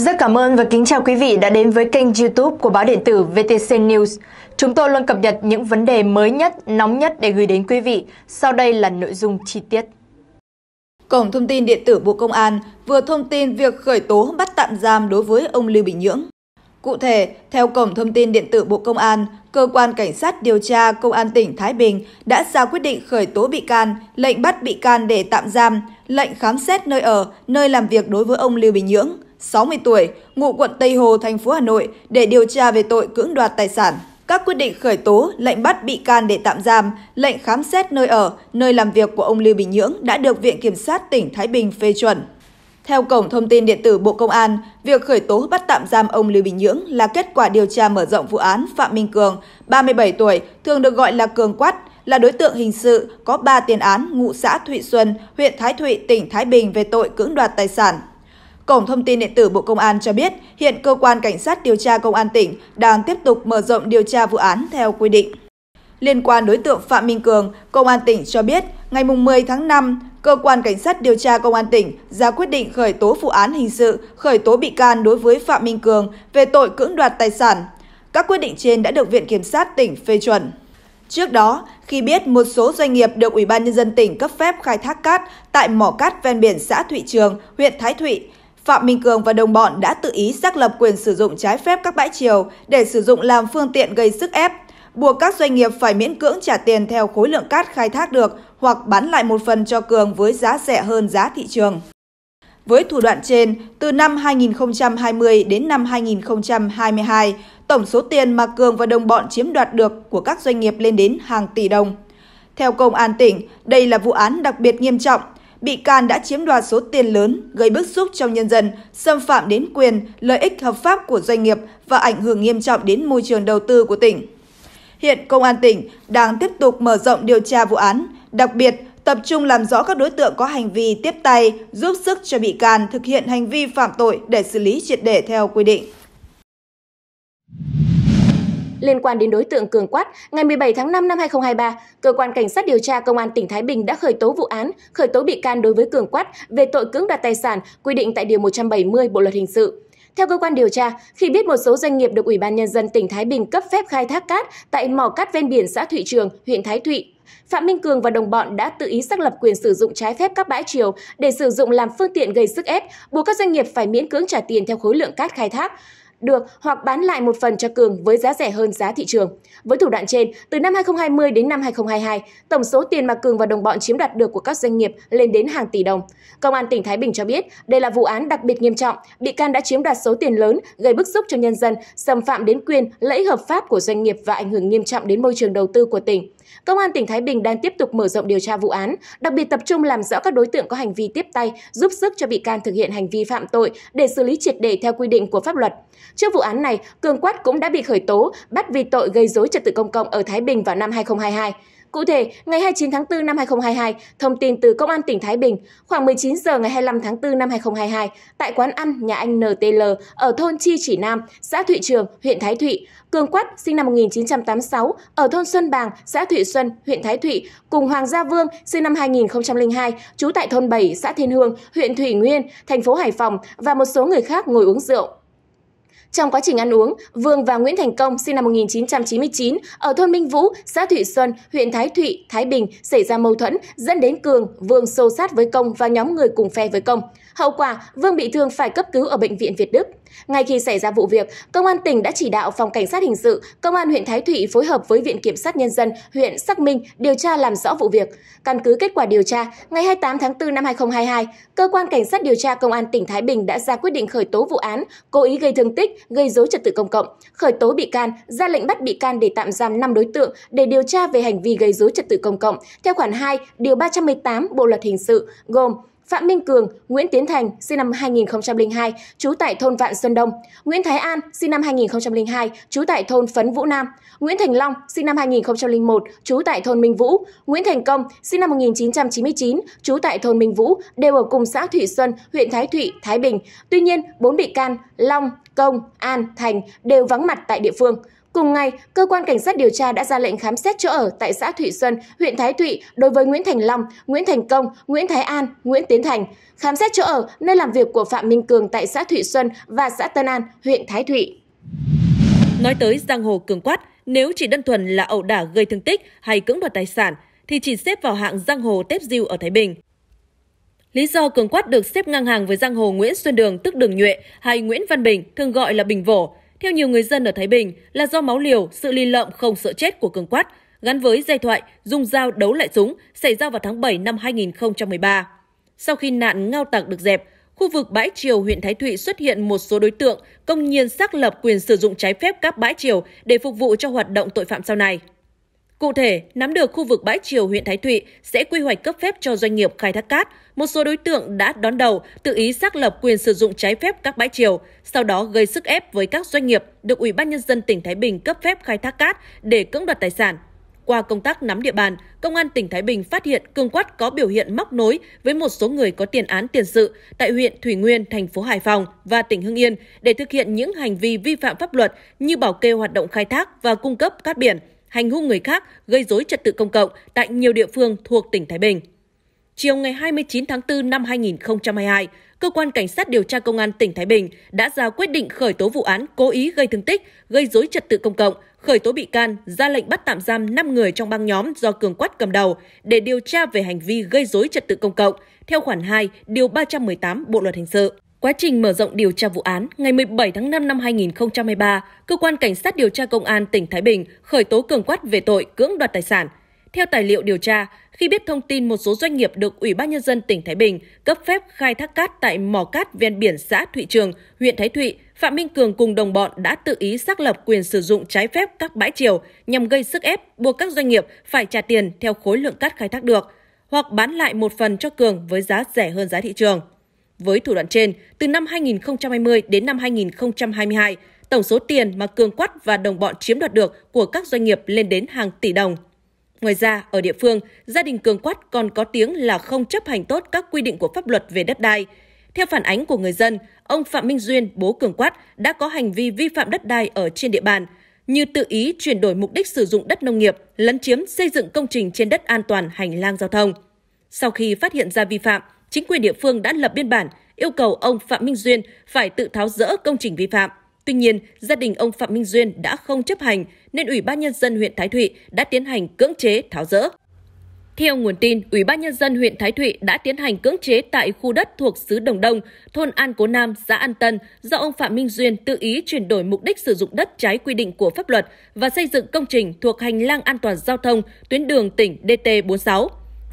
Rất cảm ơn và kính chào quý vị đã đến với kênh youtube của báo điện tử VTC News. Chúng tôi luôn cập nhật những vấn đề mới nhất, nóng nhất để gửi đến quý vị. Sau đây là nội dung chi tiết. Cổng thông tin điện tử Bộ Công an vừa thông tin việc khởi tố bắt tạm giam đối với ông Lưu Bình Nhưỡng. Cụ thể, theo Cổng Thông tin Điện tử Bộ Công an, Cơ quan Cảnh sát điều tra Công an tỉnh Thái Bình đã ra quyết định khởi tố bị can, lệnh bắt bị can để tạm giam lệnh khám xét nơi ở, nơi làm việc đối với ông Lưu Bình Nhưỡng, 60 tuổi, ngụ quận Tây Hồ, thành phố Hà Nội để điều tra về tội cưỡng đoạt tài sản. Các quyết định khởi tố, lệnh bắt bị can để tạm giam, lệnh khám xét nơi ở, nơi làm việc của ông Lưu Bình Nhưỡng đã được Viện Kiểm sát tỉnh Thái Bình phê chuẩn. Theo Cổng Thông tin Điện tử Bộ Công an, việc khởi tố bắt tạm giam ông Lưu Bình Nhưỡng là kết quả điều tra mở rộng vụ án Phạm Minh Cường, 37 tuổi, thường được gọi là Cường Quát, là đối tượng hình sự có 3 tiền án ngụ xã Thụy Xuân, huyện Thái Thụy, tỉnh Thái Bình về tội cưỡng đoạt tài sản. Cổng thông tin điện tử Bộ Công an cho biết, hiện cơ quan cảnh sát điều tra công an tỉnh đang tiếp tục mở rộng điều tra vụ án theo quy định. Liên quan đối tượng Phạm Minh Cường, Công an tỉnh cho biết, ngày 10 tháng 5, Cơ quan Cảnh sát điều tra Công an tỉnh ra quyết định khởi tố vụ án hình sự, khởi tố bị can đối với Phạm Minh Cường về tội cưỡng đoạt tài sản. Các quyết định trên đã được Viện Kiểm sát tỉnh phê chuẩn. Trước đó, khi biết một số doanh nghiệp được Ủy ban Nhân dân tỉnh cấp phép khai thác cát tại mỏ cát ven biển xã Thụy Trường, huyện Thái Thụy, Phạm Minh Cường và đồng bọn đã tự ý xác lập quyền sử dụng trái phép các bãi chiều để sử dụng làm phương tiện gây sức ép, buộc các doanh nghiệp phải miễn cưỡng trả tiền theo khối lượng cát khai thác được hoặc bán lại một phần cho Cường với giá rẻ hơn giá thị trường. Với thủ đoạn trên, từ năm 2020 đến năm 2022, Tổng số tiền mà Cường và đồng bọn chiếm đoạt được của các doanh nghiệp lên đến hàng tỷ đồng. Theo Công an tỉnh, đây là vụ án đặc biệt nghiêm trọng. Bị can đã chiếm đoạt số tiền lớn, gây bức xúc trong nhân dân, xâm phạm đến quyền, lợi ích hợp pháp của doanh nghiệp và ảnh hưởng nghiêm trọng đến môi trường đầu tư của tỉnh. Hiện Công an tỉnh đang tiếp tục mở rộng điều tra vụ án, đặc biệt tập trung làm rõ các đối tượng có hành vi tiếp tay, giúp sức cho bị can thực hiện hành vi phạm tội để xử lý triệt để theo quy định. Liên quan đến đối tượng Cường Quát, ngày 17 tháng 5 năm 2023, cơ quan cảnh sát điều tra công an tỉnh Thái Bình đã khởi tố vụ án, khởi tố bị can đối với Cường Quát về tội cưỡng đoạt tài sản quy định tại điều 170 Bộ luật hình sự. Theo cơ quan điều tra, khi biết một số doanh nghiệp được Ủy ban nhân dân tỉnh Thái Bình cấp phép khai thác cát tại mỏ cát ven biển xã Thụy Trường, huyện Thái Thụy, Phạm Minh Cường và đồng bọn đã tự ý xác lập quyền sử dụng trái phép các bãi triều để sử dụng làm phương tiện gây sức ép, buộc các doanh nghiệp phải miễn cưỡng trả tiền theo khối lượng cát khai thác được hoặc bán lại một phần cho Cường với giá rẻ hơn giá thị trường. Với thủ đoạn trên, từ năm 2020 đến năm 2022, tổng số tiền mà Cường và đồng bọn chiếm đoạt được của các doanh nghiệp lên đến hàng tỷ đồng. Công an tỉnh Thái Bình cho biết, đây là vụ án đặc biệt nghiêm trọng, bị can đã chiếm đoạt số tiền lớn, gây bức xúc cho nhân dân, xâm phạm đến quyền lợi hợp pháp của doanh nghiệp và ảnh hưởng nghiêm trọng đến môi trường đầu tư của tỉnh. Công an tỉnh Thái Bình đang tiếp tục mở rộng điều tra vụ án, đặc biệt tập trung làm rõ các đối tượng có hành vi tiếp tay, giúp sức cho bị can thực hiện hành vi phạm tội để xử lý triệt để theo quy định của pháp luật. Trước vụ án này, Cường Quát cũng đã bị khởi tố, bắt vì tội gây dối trật tự công cộng ở Thái Bình vào năm 2022. Cụ thể, ngày 29 tháng 4 năm 2022, thông tin từ Công an tỉnh Thái Bình, khoảng 19 giờ ngày 25 tháng 4 năm 2022, tại quán ăn nhà anh NTL ở thôn Chi Chỉ Nam, xã Thụy Trường, huyện Thái Thụy, Cường quát sinh năm 1986 ở thôn Xuân Bàng, xã Thụy Xuân, huyện Thái Thụy cùng Hoàng Gia Vương sinh năm 2002, trú tại thôn 7, xã Thiên Hương, huyện Thủy Nguyên, thành phố Hải Phòng và một số người khác ngồi uống rượu. Trong quá trình ăn uống, Vương và Nguyễn Thành Công sinh năm 1999 ở thôn Minh Vũ, xã Thụy Xuân, huyện Thái Thụy, Thái Bình xảy ra mâu thuẫn dẫn đến Cường, Vương xô sát với Công và nhóm người cùng phe với Công. Hậu quả, Vương bị thương phải cấp cứu ở bệnh viện Việt Đức. Ngay khi xảy ra vụ việc, Công an tỉnh đã chỉ đạo Phòng Cảnh sát Hình sự, Công an huyện Thái Thụy phối hợp với Viện Kiểm sát Nhân dân huyện xác minh điều tra làm rõ vụ việc. Căn cứ kết quả điều tra, ngày 28 tháng 4 năm 2022, Cơ quan Cảnh sát điều tra Công an tỉnh Thái Bình đã ra quyết định khởi tố vụ án cố ý gây thương tích gây dối trật tự công cộng, khởi tố bị can, ra lệnh bắt bị can để tạm giam 5 đối tượng để điều tra về hành vi gây dối trật tự công cộng theo khoản 2, điều 318 Bộ luật hình sự gồm Phạm Minh Cường, Nguyễn Tiến Thành, sinh năm 2002, trú tại thôn Vạn Xuân Đông, Nguyễn Thái An, sinh năm 2002, trú tại thôn Phấn Vũ Nam, Nguyễn Thành Long, sinh năm 2001, trú tại thôn Minh Vũ, Nguyễn Thành Công, sinh năm 1999, trú tại thôn Minh Vũ, đều ở cùng xã Thủy Xuân, huyện Thái Thụy, Thái Bình. Tuy nhiên, bốn bị can Long, Công, An, Thành đều vắng mặt tại địa phương. Cùng ngày, cơ quan cảnh sát điều tra đã ra lệnh khám xét chỗ ở tại xã Thụy Xuân, huyện Thái Thụy đối với Nguyễn Thành Long, Nguyễn Thành Công, Nguyễn Thái An, Nguyễn Tiến Thành, khám xét chỗ ở nơi làm việc của Phạm Minh Cường tại xã Thụy Xuân và xã Tân An, huyện Thái Thụy. Nói tới giang hồ cường quát, nếu chỉ đơn thuần là ẩu đả gây thương tích hay cưỡng đoạt tài sản thì chỉ xếp vào hạng giang hồ tép diêu ở Thái Bình. Lý do Cường Quát được xếp ngang hàng với giang hồ Nguyễn Xuân Đường tức Đường Nhuệ hay Nguyễn Văn Bình thường gọi là Bình Vổ, theo nhiều người dân ở Thái Bình là do máu liều, sự ly lợm không sợ chết của Cường Quát gắn với giai thoại dùng dao đấu lại súng xảy ra vào tháng 7 năm 2013. Sau khi nạn ngao tặc được dẹp, khu vực bãi triều huyện Thái Thụy xuất hiện một số đối tượng công nhiên xác lập quyền sử dụng trái phép các bãi triều để phục vụ cho hoạt động tội phạm sau này. Cụ thể, nắm được khu vực bãi triều huyện Thái Thụy sẽ quy hoạch cấp phép cho doanh nghiệp khai thác cát. Một số đối tượng đã đón đầu, tự ý xác lập quyền sử dụng trái phép các bãi triều, sau đó gây sức ép với các doanh nghiệp được Ủy ban nhân dân tỉnh Thái Bình cấp phép khai thác cát để cưỡng đoạt tài sản. Qua công tác nắm địa bàn, Công an tỉnh Thái Bình phát hiện Cương Quát có biểu hiện móc nối với một số người có tiền án tiền sự tại huyện Thủy Nguyên, thành phố Hải Phòng và tỉnh Hưng Yên để thực hiện những hành vi vi phạm pháp luật như bảo kê hoạt động khai thác và cung cấp cát biển – hành hung người khác, gây dối trật tự công cộng tại nhiều địa phương thuộc tỉnh Thái Bình. Chiều ngày 29 tháng 4 năm 2022, cơ quan cảnh sát điều tra công an tỉnh Thái Bình đã ra quyết định khởi tố vụ án cố ý gây thương tích, gây dối trật tự công cộng, khởi tố bị can, ra lệnh bắt tạm giam 5 người trong băng nhóm do Cường Quát cầm đầu để điều tra về hành vi gây dối trật tự công cộng theo khoản 2, điều 318 Bộ luật hình sự. Quá trình mở rộng điều tra vụ án, ngày 17 tháng 5 năm 2023, Cơ quan Cảnh sát điều tra Công an tỉnh Thái Bình khởi tố cường quát về tội cưỡng đoạt tài sản. Theo tài liệu điều tra, khi biết thông tin một số doanh nghiệp được Ủy ban Nhân dân tỉnh Thái Bình cấp phép khai thác cát tại mỏ cát ven biển xã Thụy Trường, huyện Thái Thụy, Phạm Minh Cường cùng đồng bọn đã tự ý xác lập quyền sử dụng trái phép các bãi chiều nhằm gây sức ép buộc các doanh nghiệp phải trả tiền theo khối lượng cát khai thác được hoặc bán lại một phần cho Cường với giá rẻ hơn giá thị trường với thủ đoạn trên từ năm 2020 đến năm 2022, tổng số tiền mà Cường Quắt và đồng bọn chiếm đoạt được của các doanh nghiệp lên đến hàng tỷ đồng. Ngoài ra, ở địa phương, gia đình Cường Quắt còn có tiếng là không chấp hành tốt các quy định của pháp luật về đất đai. Theo phản ánh của người dân, ông Phạm Minh Duyên, bố Cường quát đã có hành vi vi phạm đất đai ở trên địa bàn, như tự ý chuyển đổi mục đích sử dụng đất nông nghiệp, lấn chiếm xây dựng công trình trên đất an toàn hành lang giao thông. Sau khi phát hiện ra vi phạm, chính quyền địa phương đã lập biên bản yêu cầu ông Phạm Minh Duyên phải tự tháo rỡ công trình vi phạm. Tuy nhiên, gia đình ông Phạm Minh Duyên đã không chấp hành nên Ủy ban nhân dân huyện Thái Thụy đã tiến hành cưỡng chế tháo rỡ. Theo nguồn tin, Ủy ban nhân dân huyện Thái Thụy đã tiến hành cưỡng chế tại khu đất thuộc xứ Đồng Đông, thôn An Cố Nam, xã An Tân do ông Phạm Minh Duyên tự ý chuyển đổi mục đích sử dụng đất trái quy định của pháp luật và xây dựng công trình thuộc hành lang an toàn giao thông tuyến đường tỉnh DT46.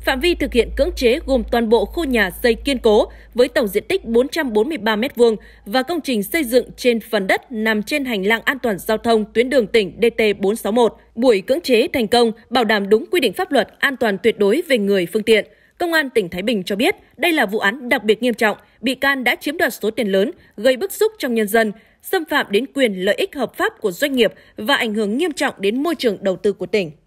Phạm vi thực hiện cưỡng chế gồm toàn bộ khu nhà xây kiên cố với tổng diện tích 443 m2 và công trình xây dựng trên phần đất nằm trên hành lang an toàn giao thông tuyến đường tỉnh DT461. Buổi cưỡng chế thành công bảo đảm đúng quy định pháp luật an toàn tuyệt đối về người phương tiện. Công an tỉnh Thái Bình cho biết đây là vụ án đặc biệt nghiêm trọng, bị can đã chiếm đoạt số tiền lớn, gây bức xúc trong nhân dân, xâm phạm đến quyền lợi ích hợp pháp của doanh nghiệp và ảnh hưởng nghiêm trọng đến môi trường đầu tư của tỉnh.